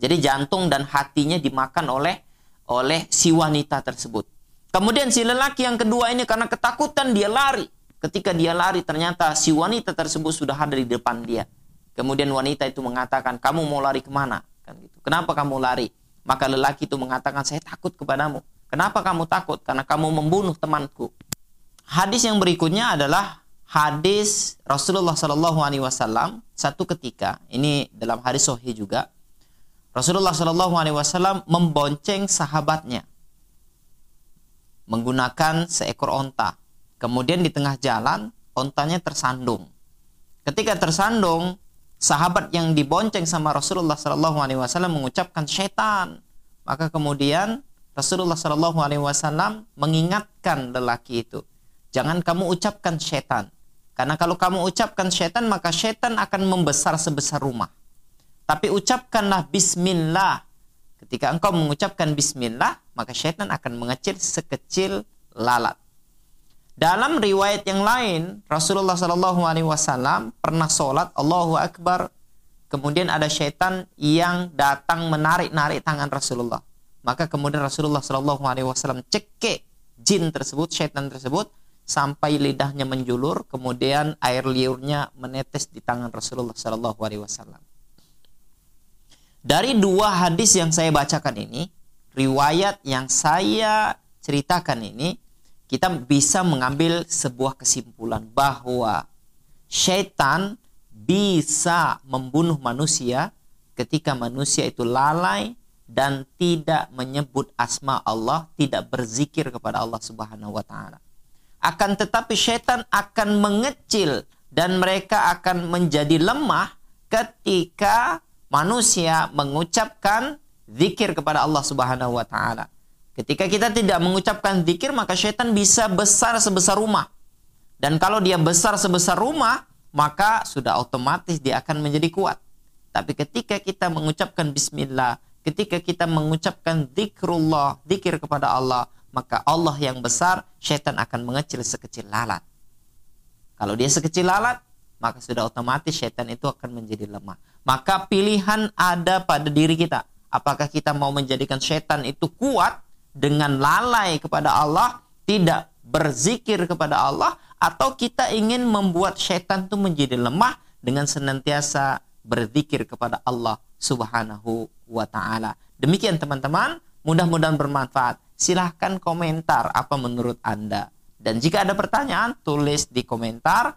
Jadi jantung dan hatinya dimakan oleh oleh si wanita tersebut. Kemudian si lelaki yang kedua ini karena ketakutan dia lari. Ketika dia lari ternyata si wanita tersebut sudah ada di depan dia. Kemudian wanita itu mengatakan, "Kamu mau lari kemana?" Kan gitu. "Kenapa kamu lari?" Maka lelaki itu mengatakan, "Saya takut kepadamu." "Kenapa kamu takut?" "Karena kamu membunuh temanku." Hadis yang berikutnya adalah hadis Rasulullah Shallallahu Wasallam satu ketika ini dalam hadis Sohi juga Rasulullah Shallallahu Alaihi Wasallam membonceng sahabatnya menggunakan seekor onta. Kemudian di tengah jalan ontanya tersandung. Ketika tersandung, sahabat yang dibonceng sama Rasulullah Shallallahu Alaihi Wasallam mengucapkan setan. Maka kemudian Rasulullah Shallallahu Alaihi Wasallam mengingatkan lelaki itu, jangan kamu ucapkan setan, karena kalau kamu ucapkan setan maka setan akan membesar sebesar rumah. Tapi ucapkanlah bismillah. Ketika engkau mengucapkan bismillah, maka syaitan akan mengecil sekecil lalat. Dalam riwayat yang lain, Rasulullah Shallallahu Alaihi Wasallam pernah sholat Allahu Akbar, kemudian ada syaitan yang datang menarik-narik tangan Rasulullah. Maka kemudian Rasulullah Shallallahu Alaihi Wasallam cekik jin tersebut, syaitan tersebut sampai lidahnya menjulur, kemudian air liurnya menetes di tangan Rasulullah Shallallahu Alaihi Wasallam. Dari dua hadis yang saya bacakan ini, riwayat yang saya ceritakan ini, kita bisa mengambil sebuah kesimpulan bahwa syaitan bisa membunuh manusia ketika manusia itu lalai dan tidak menyebut asma Allah, tidak berzikir kepada Allah Subhanahu wa taala. Akan tetapi syaitan akan mengecil dan mereka akan menjadi lemah ketika manusia mengucapkan zikir kepada Allah Subhanahu wa taala. Ketika kita tidak mengucapkan zikir maka syaitan bisa besar sebesar rumah. Dan kalau dia besar sebesar rumah, maka sudah otomatis dia akan menjadi kuat. Tapi ketika kita mengucapkan bismillah, ketika kita mengucapkan zikrullah, zikir kepada Allah, maka Allah yang besar, syaitan akan mengecil sekecil lalat. Kalau dia sekecil lalat, maka sudah otomatis setan itu akan menjadi lemah. Maka pilihan ada pada diri kita. Apakah kita mau menjadikan setan itu kuat dengan lalai kepada Allah, tidak berzikir kepada Allah, atau kita ingin membuat setan itu menjadi lemah dengan senantiasa berzikir kepada Allah Subhanahu wa taala. Demikian teman-teman, mudah-mudahan bermanfaat. Silahkan komentar apa menurut Anda. Dan jika ada pertanyaan, tulis di komentar